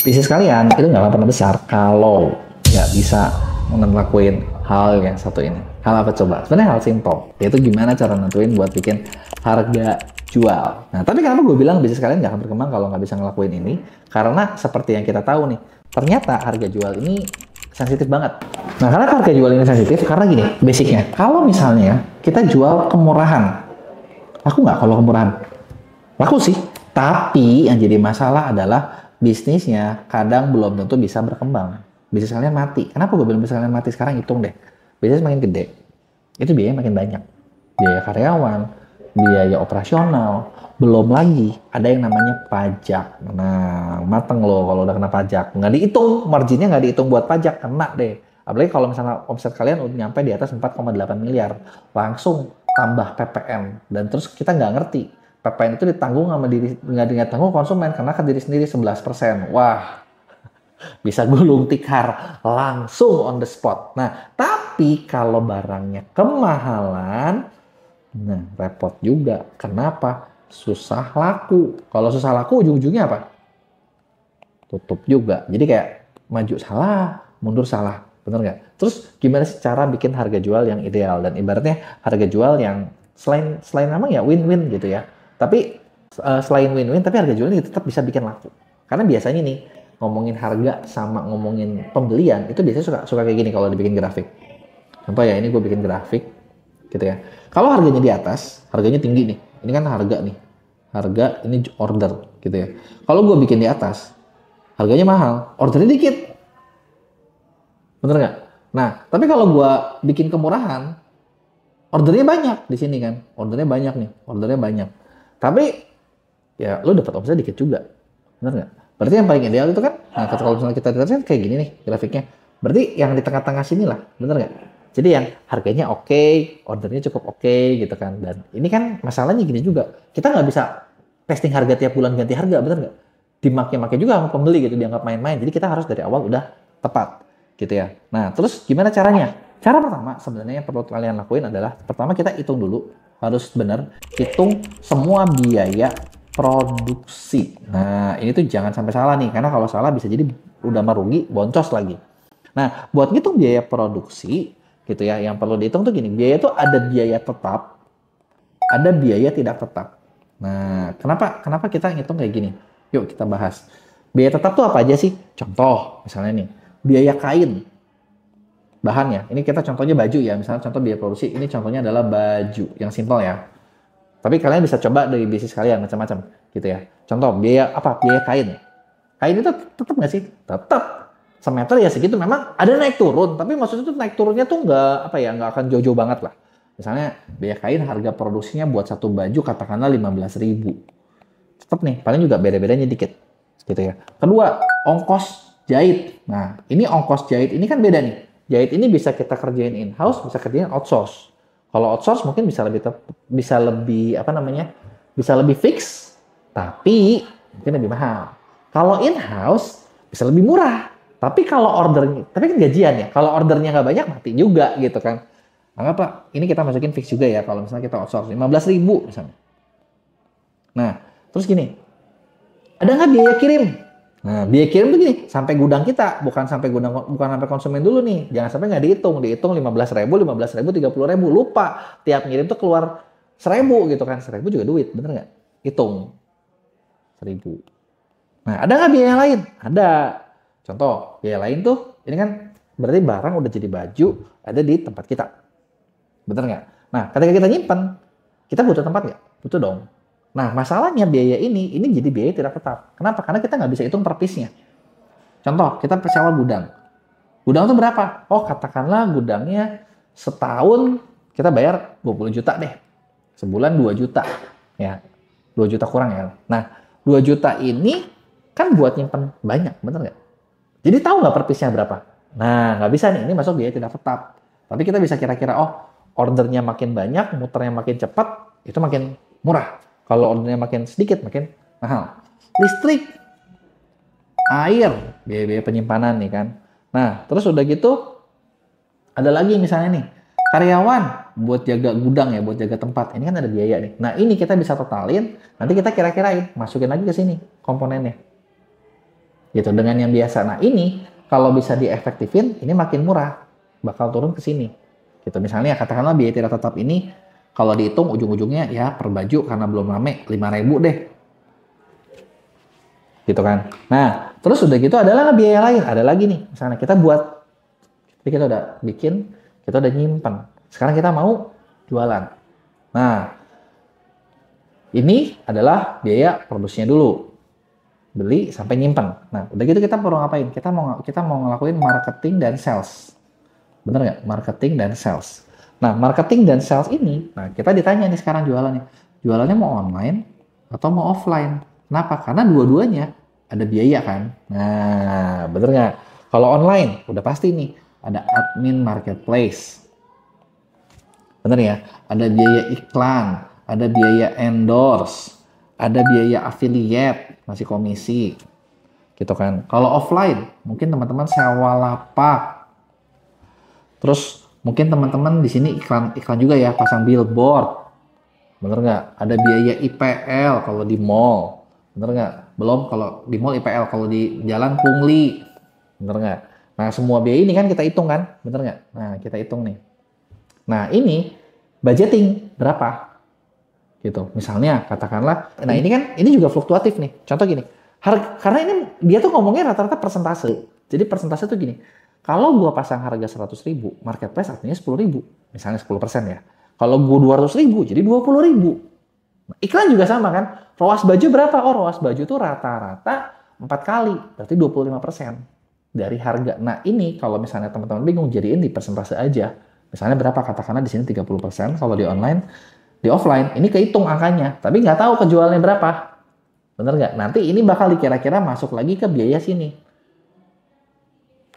bisnis kalian itu nggak akan pernah besar kalau nggak bisa ngelakuin hal yang satu ini. Hal apa coba? Sebenarnya hal simpel, yaitu gimana cara nentuin buat bikin harga jual. Nah, tapi kenapa gue bilang bisnis kalian nggak akan berkembang kalau nggak bisa ngelakuin ini? Karena seperti yang kita tahu nih, ternyata harga jual ini sensitif banget. Nah, karena harga jual ini sensitif, karena gini, basicnya, kalau misalnya kita jual kemurahan, aku nggak kalau kemurahan, laku sih. Tapi yang jadi masalah adalah bisnisnya kadang belum tentu bisa berkembang. Bisnis kalian mati. Kenapa gue bilang bisnis kalian mati? Sekarang hitung deh. Bisnis makin gede, itu biaya makin banyak. Biaya karyawan, biaya operasional, belum lagi ada yang namanya pajak. Nah, mateng loh kalau udah kena pajak. Nggak dihitung, marginnya nggak dihitung buat pajak, kena deh. Apalagi kalau misalnya omset kalian udah nyampe di atas 4,8 miliar, langsung tambah PPN. Dan terus kita nggak ngerti PPN itu ditanggung sama diri nggak ditanggung konsumen karena ke diri sendiri 11%. Wah, bisa gulung tikar langsung on the spot. Nah, tapi kalau barangnya kemahalan, nah repot juga. Kenapa? Susah laku. Kalau susah laku ujung-ujungnya apa? Tutup juga. Jadi kayak maju salah, mundur salah. Bener nggak? Terus gimana sih cara bikin harga jual yang ideal? Dan ibaratnya harga jual yang selain selain namanya win-win gitu ya tapi uh, selain win-win, tapi harga jualnya tetap bisa bikin laku. Karena biasanya nih ngomongin harga sama ngomongin pembelian itu biasanya suka suka kayak gini kalau dibikin grafik. Contoh ya ini gue bikin grafik gitu ya. Kalau harganya di atas, harganya tinggi nih. Ini kan harga nih. Harga ini order gitu ya. Kalau gue bikin di atas, harganya mahal, ordernya dikit. Bener nggak? Nah, tapi kalau gue bikin kemurahan, ordernya banyak di sini kan. Ordernya banyak nih, ordernya banyak tapi ya lo dapat omset dikit juga. Benar nggak? Berarti yang paling ideal itu kan, nah kalau misalnya kita lihat kan kayak gini nih grafiknya. Berarti yang di tengah-tengah sini lah, benar nggak? Jadi yang harganya oke, okay, ordernya cukup oke okay, gitu kan. Dan ini kan masalahnya gini juga, kita nggak bisa testing harga tiap bulan ganti harga, benar nggak? Dimakai-makai juga sama pembeli gitu, dianggap main-main. Jadi kita harus dari awal udah tepat gitu ya. Nah terus gimana caranya? Cara pertama sebenarnya yang perlu kalian lakuin adalah pertama kita hitung dulu harus benar hitung semua biaya produksi. Nah, ini tuh jangan sampai salah nih karena kalau salah bisa jadi udah merugi, boncos lagi. Nah, buat ngitung biaya produksi gitu ya, yang perlu dihitung tuh gini, biaya itu ada biaya tetap, ada biaya tidak tetap. Nah, kenapa kenapa kita ngitung kayak gini? Yuk kita bahas. Biaya tetap tuh apa aja sih? Contoh misalnya nih, biaya kain bahannya. Ini kita contohnya baju ya, misalnya contoh biaya produksi, ini contohnya adalah baju yang simpel ya. Tapi kalian bisa coba dari bisnis kalian macam-macam gitu ya. Contoh biaya apa? Biaya kain. Kain itu tetap nggak sih? Tetap. Semeter ya segitu memang ada naik turun, tapi maksudnya itu naik turunnya tuh nggak apa ya, nggak akan jojo banget lah. Misalnya biaya kain harga produksinya buat satu baju katakanlah belas ribu. Tetap nih, paling juga beda-bedanya dikit gitu ya. Kedua, ongkos jahit. Nah, ini ongkos jahit ini kan beda nih jahit ini bisa kita kerjain in house, bisa kerjain outsource. Kalau outsource mungkin bisa lebih bisa lebih apa namanya? bisa lebih fix tapi mungkin lebih mahal. Kalau in house bisa lebih murah. Tapi kalau ordernya, tapi kan gajian ya. Kalau ordernya nggak banyak mati juga gitu kan. Nggak pak, ini kita masukin fix juga ya. Kalau misalnya kita outsource 15 ribu misalnya. Nah, terus gini, ada nggak biaya kirim? Nah, biaya kirim begini sampai gudang kita, bukan sampai gudang bukan sampai konsumen dulu nih. Jangan sampai nggak dihitung, dihitung belas ribu, belas ribu, puluh ribu. Lupa tiap ngirim tuh keluar seribu gitu kan. Seribu juga duit, bener nggak? Hitung. Seribu. Nah, ada nggak biaya lain? Ada. Contoh, biaya lain tuh, ini kan berarti barang udah jadi baju ada di tempat kita. Bener nggak? Nah, ketika kita nyimpan, kita butuh tempat nggak? Butuh dong. Nah, masalahnya biaya ini, ini jadi biaya tidak tetap. Kenapa? Karena kita nggak bisa hitung per piece-nya. Contoh, kita sewa gudang. Gudang itu berapa? Oh, katakanlah gudangnya setahun kita bayar 20 juta deh. Sebulan 2 juta. Ya, 2 juta kurang ya. Nah, 2 juta ini kan buat nyimpen banyak, bener nggak? Jadi tahu nggak per piece-nya berapa? Nah, nggak bisa nih. Ini masuk biaya tidak tetap. Tapi kita bisa kira-kira, oh, ordernya makin banyak, muternya makin cepat, itu makin murah. Kalau ordernya makin sedikit, makin mahal. Listrik, air, biaya-biaya penyimpanan nih kan. Nah, terus udah gitu, ada lagi misalnya nih, karyawan buat jaga gudang ya, buat jaga tempat. Ini kan ada biaya nih. Nah, ini kita bisa totalin, nanti kita kira-kirain, masukin lagi ke sini komponennya. Gitu, dengan yang biasa. Nah, ini kalau bisa diefektifin, ini makin murah. Bakal turun ke sini. Gitu, misalnya katakanlah biaya tidak tetap ini kalau dihitung ujung-ujungnya ya per baju karena belum rame 5000 deh. Gitu kan. Nah, terus udah gitu adalah biaya lain, ada lagi nih. Misalnya kita buat tapi kita udah bikin, kita udah nyimpen. Sekarang kita mau jualan. Nah, ini adalah biaya produksinya dulu. Beli sampai nyimpen. Nah, udah gitu kita perlu ngapain? Kita mau kita mau ngelakuin marketing dan sales. Bener nggak? Marketing dan sales. Nah, marketing dan sales ini, nah kita ditanya nih sekarang jualannya. Jualannya mau online atau mau offline? Kenapa? Karena dua-duanya ada biaya kan. Nah, bener nggak? Kalau online, udah pasti nih, ada admin marketplace. Bener ya? Ada biaya iklan, ada biaya endorse, ada biaya affiliate, masih komisi. Gitu kan. Kalau offline, mungkin teman-teman sewa lapak. Terus Mungkin teman-teman di sini iklan iklan juga ya, pasang billboard. Bener nggak? Ada biaya IPL kalau di mall. Bener nggak? Belum kalau di mall IPL, kalau di jalan pungli. Bener nggak? Nah, semua biaya ini kan kita hitung kan? Bener nggak? Nah, kita hitung nih. Nah, ini budgeting berapa? Gitu. Misalnya, katakanlah, nah ini kan, ini juga fluktuatif nih. Contoh gini, karena ini dia tuh ngomongnya rata-rata persentase. Jadi persentase tuh gini, kalau gua pasang harga 100 ribu, marketplace artinya 10 ribu. Misalnya 10 persen ya. Kalau gua 200 ribu, jadi 20 ribu. iklan juga sama kan. Roas baju berapa? Oh, roas baju itu rata-rata 4 kali. Berarti 25 persen dari harga. Nah, ini kalau misalnya teman-teman bingung, jadiin di persentase aja. Misalnya berapa? Katakanlah di sini 30 persen. Kalau di online, di offline, ini kehitung angkanya. Tapi nggak tahu kejualnya berapa. Bener nggak? Nanti ini bakal dikira-kira masuk lagi ke biaya sini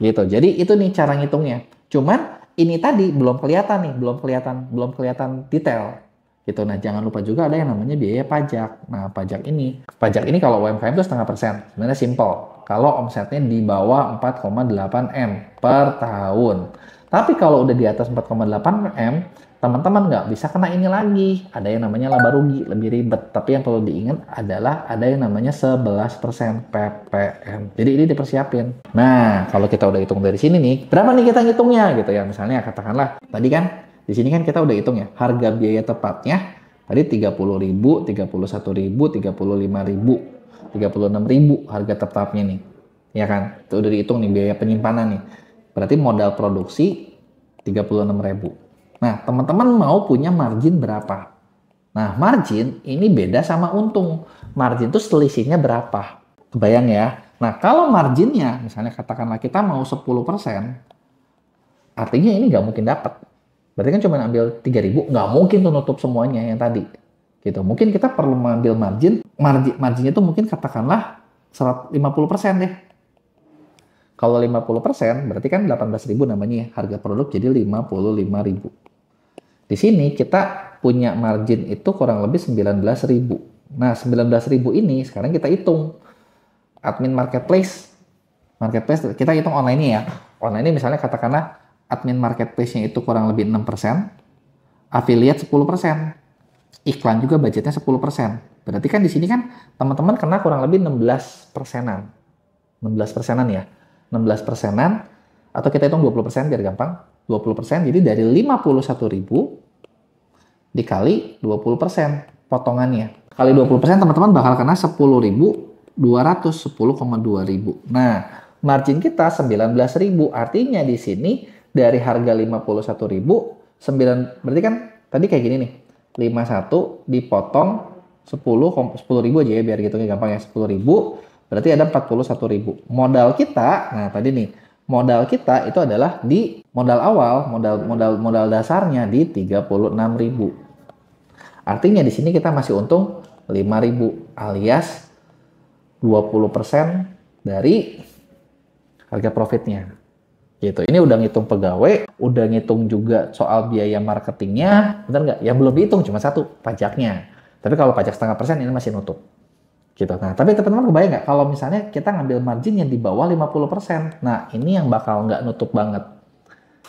Gitu. Jadi itu nih cara ngitungnya. Cuman ini tadi belum kelihatan nih, belum kelihatan, belum kelihatan detail gitu. Nah jangan lupa juga ada yang namanya biaya pajak. Nah pajak ini, pajak ini kalau UMKM itu setengah persen, sebenarnya simple. Kalau omsetnya di bawah 4,8 m per tahun. Tapi kalau udah di atas 4,8 m, teman-teman nggak bisa kena ini lagi. Ada yang namanya laba rugi, lebih ribet. Tapi yang perlu diingat adalah ada yang namanya 11% PPN. Jadi ini dipersiapin. Nah, kalau kita udah hitung dari sini nih, berapa nih kita ngitungnya gitu ya. Misalnya katakanlah tadi kan di sini kan kita udah hitung ya, harga biaya tepatnya tadi 30.000, 31.000, 35.000, 36.000 harga tetapnya nih. Ya kan? Itu udah dihitung nih biaya penyimpanan nih. Berarti modal produksi 36.000 Nah, teman-teman mau punya margin berapa? Nah, margin ini beda sama untung. Margin itu selisihnya berapa? Kebayang ya. Nah, kalau marginnya, misalnya katakanlah kita mau 10%, artinya ini nggak mungkin dapat. Berarti kan cuma ambil ribu, nggak mungkin tuh nutup semuanya yang tadi. Gitu. Mungkin kita perlu mengambil margin, margin marginnya itu mungkin katakanlah 50% deh kalau 50% persen, berarti kan ribu namanya ya. harga produk jadi ribu. Di sini kita punya margin itu kurang lebih ribu. Nah, ribu ini sekarang kita hitung admin marketplace. Marketplace kita hitung online ya. Online ini misalnya katakanlah admin marketplace-nya itu kurang lebih 6%, persen, affiliate 10%, persen, iklan juga budgetnya 10%. persen. Berarti kan di sini kan teman-teman kena kurang lebih 16 persenan. 16 persenan ya 16 persenan, atau kita hitung 20 persen biar gampang, 20 persen, jadi dari 51 ribu dikali 20 persen potongannya. Kali 20 persen teman-teman bakal kena 10 ribu 210,2 ribu. Nah, margin kita 19 ribu, artinya di sini dari harga 51 ribu, 9, berarti kan tadi kayak gini nih, 51 dipotong 10, 10 ribu aja ya biar gitu gampang ya, 10 ribu Berarti ada 41 ribu. Modal kita, nah tadi nih, modal kita itu adalah di modal awal, modal modal modal dasarnya di 36 ribu. Artinya di sini kita masih untung 5 ribu alias 20% dari harga profitnya. Gitu. Ini udah ngitung pegawai, udah ngitung juga soal biaya marketingnya, bener nggak? Yang belum dihitung cuma satu, pajaknya. Tapi kalau pajak setengah persen ini masih nutup gitu. Nah, tapi teman-teman kebayang nggak kalau misalnya kita ngambil margin yang di bawah 50%. Nah, ini yang bakal nggak nutup banget.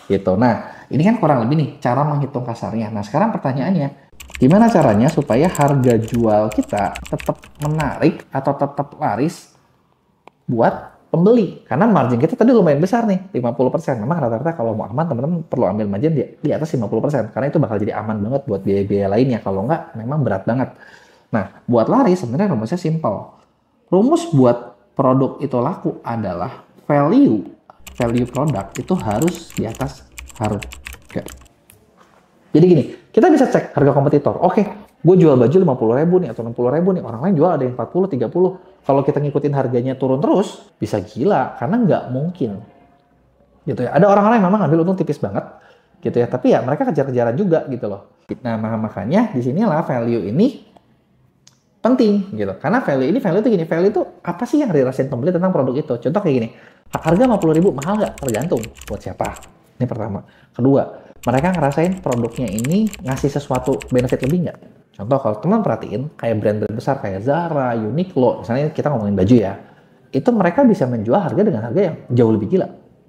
Gitu. Nah, ini kan kurang lebih nih cara menghitung kasarnya. Nah, sekarang pertanyaannya, gimana caranya supaya harga jual kita tetap menarik atau tetap laris buat pembeli? Karena margin kita tadi lumayan besar nih, 50%. Memang rata-rata kalau mau aman, teman-teman perlu ambil margin di, atas 50%. Karena itu bakal jadi aman banget buat biaya-biaya lainnya. Kalau nggak, memang berat banget Nah, buat lari sebenarnya rumusnya simple. Rumus buat produk itu laku adalah value value produk itu harus di atas harga. Jadi gini, kita bisa cek harga kompetitor. Oke, gue jual baju 50 ribu nih atau 60 ribu nih. Orang lain jual ada yang 40, 30. Kalau kita ngikutin harganya turun terus, bisa gila karena nggak mungkin. Gitu ya. Ada orang lain memang ambil untung tipis banget gitu ya. Tapi ya mereka kejar-kejaran juga gitu loh. Nah makanya disinilah value ini penting gitu. Karena value ini value itu gini, value itu apa sih yang dirasain pembeli tentang produk itu? Contoh kayak gini, harga puluh ribu mahal nggak? Tergantung buat siapa. Ini pertama. Kedua, mereka ngerasain produknya ini ngasih sesuatu benefit lebih nggak? Contoh kalau teman perhatiin, kayak brand-brand besar kayak Zara, Uniqlo, misalnya kita ngomongin baju ya, itu mereka bisa menjual harga dengan harga yang jauh lebih gila.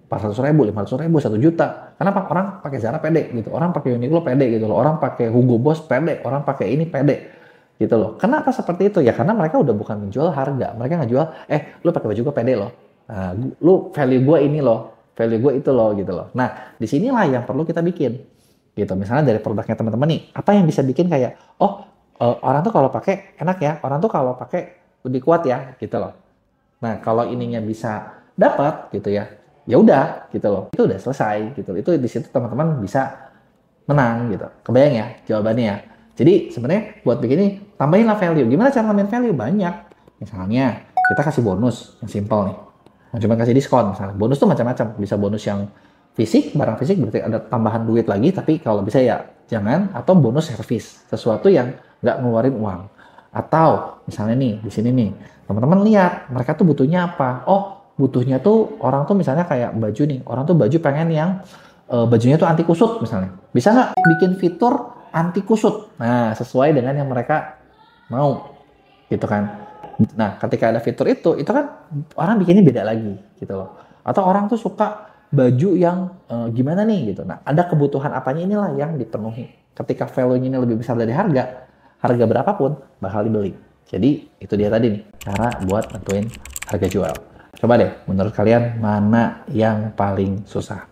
400 ribu, 500 ribu, 1 juta. Kenapa? Orang pakai Zara pede gitu, orang pakai Uniqlo pede gitu, orang pakai Hugo Boss pede, orang pakai ini pede gitu loh. Kenapa seperti itu? Ya karena mereka udah bukan menjual harga, mereka nggak jual, eh lu pakai baju gue pede loh, nah, lu value gue ini loh, value gue itu loh gitu loh. Nah di disinilah yang perlu kita bikin gitu. Misalnya dari produknya teman-teman nih, apa yang bisa bikin kayak, oh eh, orang tuh kalau pakai enak ya, orang tuh kalau pakai lebih kuat ya gitu loh. Nah kalau ininya bisa dapat gitu ya, ya udah gitu loh, itu udah selesai gitu. Itu di situ teman-teman bisa menang gitu. Kebayang ya jawabannya ya jadi sebenarnya buat begini tambahinlah value. Gimana cara tambahin value? Banyak. Misalnya kita kasih bonus yang simple nih. Nah, cuma kasih diskon misalnya. Bonus tuh macam-macam. Bisa bonus yang fisik, barang fisik berarti ada tambahan duit lagi, tapi kalau bisa ya jangan atau bonus service, sesuatu yang nggak ngeluarin uang. Atau misalnya nih di sini nih, teman-teman lihat mereka tuh butuhnya apa? Oh, butuhnya tuh orang tuh misalnya kayak baju nih, orang tuh baju pengen yang eh, bajunya tuh anti kusut misalnya. Bisa nggak bikin fitur anti kusut. Nah, sesuai dengan yang mereka mau. Gitu kan. Nah, ketika ada fitur itu, itu kan orang bikinnya beda lagi gitu loh. Atau orang tuh suka baju yang e, gimana nih gitu. Nah, ada kebutuhan apanya inilah yang dipenuhi. Ketika value-nya ini lebih besar dari harga, harga berapapun bakal dibeli. Jadi, itu dia tadi nih, cara buat nentuin harga jual. Coba deh, menurut kalian mana yang paling susah?